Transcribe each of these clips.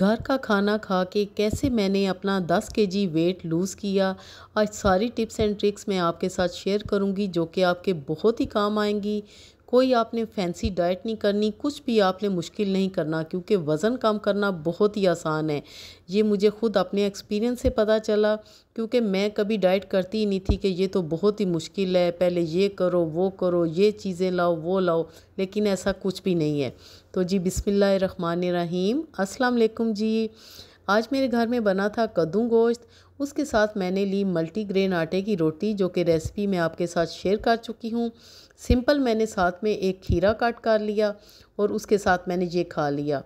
घर का खाना खा के कैसे मैंने अपना 10 के जी वेट लूज़ किया आज सारी टिप्स एंड ट्रिक्स मैं आपके साथ शेयर करूंगी जो कि आपके बहुत ही काम आएंगी कोई आपने फैंसी डाइट नहीं करनी कुछ भी आपने मुश्किल नहीं करना क्योंकि वज़न कम करना बहुत ही आसान है ये मुझे ख़ुद अपने एक्सपीरियंस से पता चला क्योंकि मैं कभी डाइट करती ही नहीं थी कि ये तो बहुत ही मुश्किल है पहले ये करो वो करो ये चीज़ें लाओ वो लाओ लेकिन ऐसा कुछ भी नहीं है तो जी बिसमीम असलकुम जी आज मेरे घर में बना था कद्दू गोश्त उसके साथ मैंने ली मल्टीग्रेन आटे की रोटी जो कि रेसिपी मैं आपके साथ शेयर कर चुकी हूँ सिंपल मैंने साथ में एक खीरा काट कर लिया और उसके साथ मैंने ये खा लिया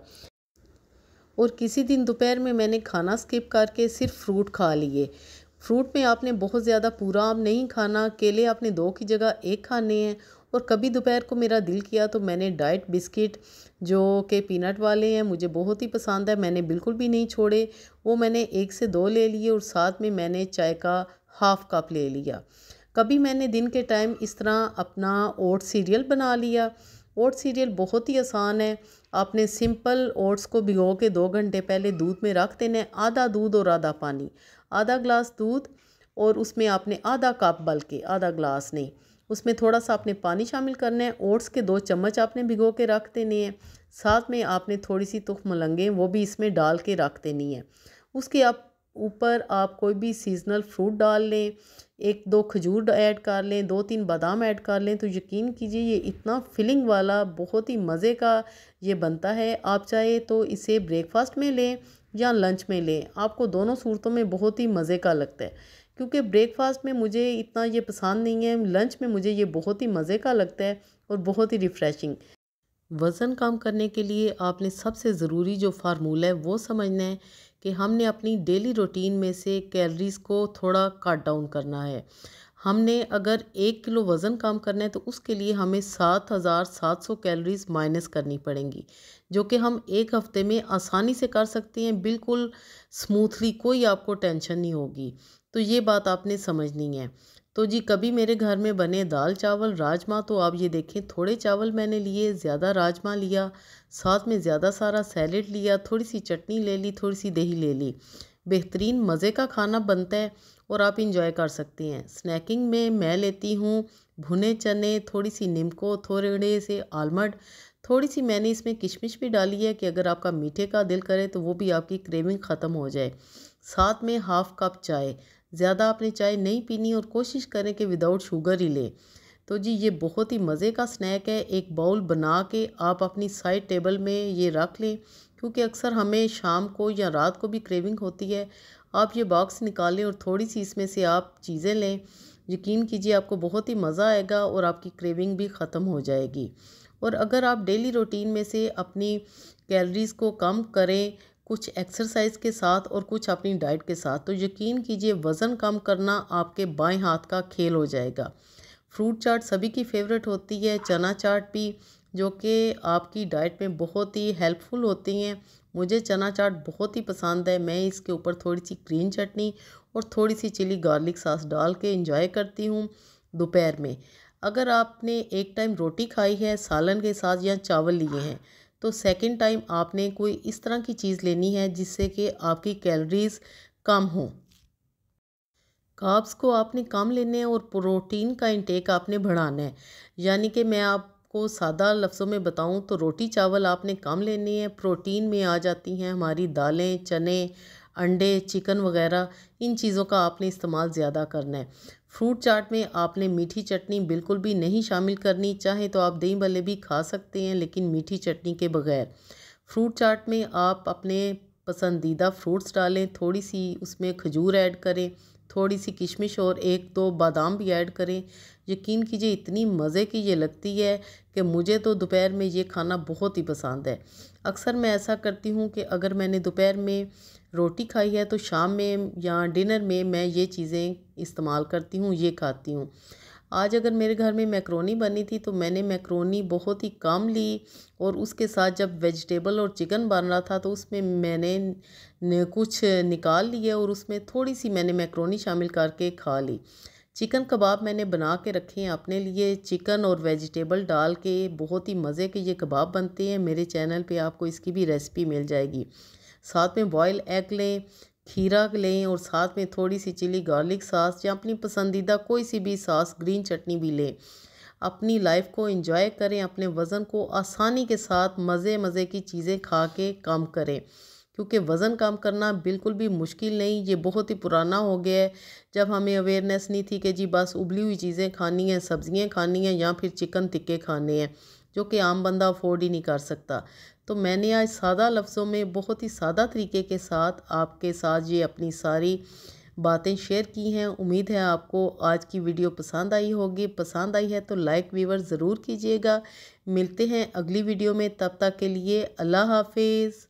और किसी दिन दोपहर में मैंने खाना स्किप करके सिर्फ फ्रूट खा लिए फ्रूट में आपने बहुत ज़्यादा पूरा आम नहीं खाना केले आपने दो की जगह एक खाने हैं और कभी दोपहर को मेरा दिल किया तो मैंने डाइट बिस्किट जो के पीनट वाले हैं मुझे बहुत ही पसंद है मैंने बिल्कुल भी नहीं छोड़े वो मैंने एक से दो ले लिए और साथ में मैंने चाय का हाफ़ कप ले लिया कभी मैंने दिन के टाइम इस तरह अपना ओट सीरियल बना लिया ओट सीरियल बहुत ही आसान है आपने सिंपल ओट्स को भिगो के दो घंटे पहले दूध में रख देना है आधा दूध और आधा पानी आधा ग्लास दूध और उसमें आपने आधा कप बल्कि आधा ग्लास नहीं उसमें थोड़ा सा आपने पानी शामिल करना है ओट्स के दो चम्मच आपने भिगो के रख देने हैं साथ में आपने थोड़ी सी तुख मलंगे वो भी इसमें डाल के रख देनी है उसके आप ऊपर आप कोई भी सीजनल फ्रूट डाल लें एक दो खजूर ऐड कर लें दो तीन बादाम ऐड कर लें तो यकीन कीजिए ये इतना फिलिंग वाला बहुत ही मज़े का ये बनता है आप चाहे तो इसे ब्रेकफास्ट में लें या लंच में लें आपको दोनों सूरतों में बहुत ही मज़े का लगता है क्योंकि ब्रेकफास्ट में मुझे इतना ये पसंद नहीं है लंच में मुझे ये बहुत ही मज़े का लगता है और बहुत ही रिफ़्रेशिंग वज़न कम करने के लिए आपने सबसे ज़रूरी जो फार्मूला है वो समझना है कि हमने अपनी डेली रूटीन में से कैलरीज़ को थोड़ा कट डाउन करना है हमने अगर एक किलो वज़न कम करना है तो उसके लिए हमें सात हज़ार सात सौ कैलोरीज़ माइनस करनी पड़ेंगी जो कि हम एक हफ़्ते में आसानी से कर सकते हैं बिल्कुल स्मूथली कोई आपको टेंशन नहीं होगी तो ये बात आपने समझनी है तो जी कभी मेरे घर में बने दाल चावल राजमा तो आप ये देखें थोड़े चावल मैंने लिए ज़्यादा राजमा लिया साथ में ज़्यादा सारा सैलड लिया थोड़ी सी चटनी ले ली थोड़ी सी दही ले ली बेहतरीन मज़े का खाना बनता है और आप इंजॉय कर सकती हैं स्नैकिंग में मैं लेती हूँ भुने चने थोड़ी सी निमको थोड़े से आलमंड थोड़ी सी मैंने इसमें किशमिश भी डाली है कि अगर आपका मीठे का दिल करे तो वो भी आपकी क्रेविंग ख़त्म हो जाए साथ में हाफ़ कप चाय ज़्यादा आपने चाय नहीं पीनी और कोशिश करें कि विदाउट शुगर ही लें तो जी ये बहुत ही मज़े का स्नैक है एक बाउल बना के आप अपनी साइड टेबल में ये रख लें क्योंकि अक्सर हमें शाम को या रात को भी क्रेविंग होती है आप ये बॉक्स निकालें और थोड़ी सी इसमें से आप चीज़ें लें यकीन कीजिए आपको बहुत ही मज़ा आएगा और आपकी क्रेविंग भी ख़त्म हो जाएगी और अगर आप डेली रूटीन में से अपनी कैलरीज़ को कम करें कुछ एक्सरसाइज के साथ और कुछ अपनी डाइट के साथ तो यकीन कीजिए वज़न कम करना आपके बाएं हाथ का खेल हो जाएगा फ्रूट चाट सभी की फेवरेट होती है चना चाट भी जो कि आपकी डाइट में बहुत ही हेल्पफुल होती हैं मुझे चना चाट बहुत ही पसंद है मैं इसके ऊपर थोड़ी सी ग्रीन चटनी और थोड़ी सी चिली गार्लिक सास डाल के इंजॉय करती हूँ दोपहर में अगर आपने एक टाइम रोटी खाई है सालन के साथ या चावल लिए हैं तो सेकेंड टाइम आपने कोई इस तरह की चीज़ लेनी है जिससे कि आपकी कैलोरीज कम हो काब्स को आपने कम लेने और प्रोटीन का इंटेक आपने बढ़ाना है यानी कि मैं आपको सादा लफ्ज़ों में बताऊं तो रोटी चावल आपने कम लेनी है प्रोटीन में आ जाती हैं हमारी दालें चने अंडे चिकन वगैरह इन चीज़ों का आपने इस्तेमाल ज़्यादा करना है फ्रूट चाट में आपने मीठी चटनी बिल्कुल भी नहीं शामिल करनी चाहे तो आप दही भल्ले भी खा सकते हैं लेकिन मीठी चटनी के बगैर फ्रूट चाट में आप अपने पसंदीदा फ्रूट्स डालें थोड़ी सी उसमें खजूर ऐड करें थोड़ी सी किशमिश और एक दो बादाम भी ऐड करें यकीन कीजिए इतनी मज़े की ये लगती है कि मुझे तो दोपहर में ये खाना बहुत ही पसंद है अक्सर मैं ऐसा करती हूँ कि अगर मैंने दोपहर में रोटी खाई है तो शाम में या डिनर में मैं ये चीज़ें इस्तेमाल करती हूँ ये खाती हूँ आज अगर मेरे घर में मैक्रोनी बनी थी तो मैंने मैक्रोनी बहुत ही कम ली और उसके साथ जब वेजिटेबल और चिकन बन रहा था तो उसमें मैंने कुछ निकाल लिए और उसमें थोड़ी सी मैंने मैक्रोनी शामिल करके खा ली चिकन कबाब मैंने बना के रखे हैं अपने लिए चिकन और वेजिटेबल डाल के बहुत ही मज़े के ये कबाब बनते हैं मेरे चैनल पे आपको इसकी भी रेसिपी मिल जाएगी साथ में बॉयल एग लें खीरा लें और साथ में थोड़ी सी चिली गार्लिक सास या अपनी पसंदीदा कोई सी भी सास ग्रीन चटनी भी लें अपनी लाइफ को इंजॉय करें अपने वज़न को आसानी के साथ मज़े मज़े की चीज़ें खा के कम करें क्योंकि वज़न कम करना बिल्कुल भी मुश्किल नहीं ये बहुत ही पुराना हो गया है जब हमें अवेयरनेस नहीं थी कि जी बस उबली हुई चीज़ें खानी हैं सब्ज़ियाँ खानी हैं या फिर चिकन टिक्के खाने हैं जो कि आम बंदा अफोर्ड ही नहीं कर सकता तो मैंने आज सादा लफ्ज़ों में बहुत ही सादा तरीके के साथ आपके साथ ये अपनी सारी बातें शेयर की हैं उम्मीद है आपको आज की वीडियो पसंद आई होगी पसंद आई है तो लाइक व्यूवर ज़रूर कीजिएगा मिलते हैं अगली वीडियो में तब तक के लिए अल्लाह हाफिज़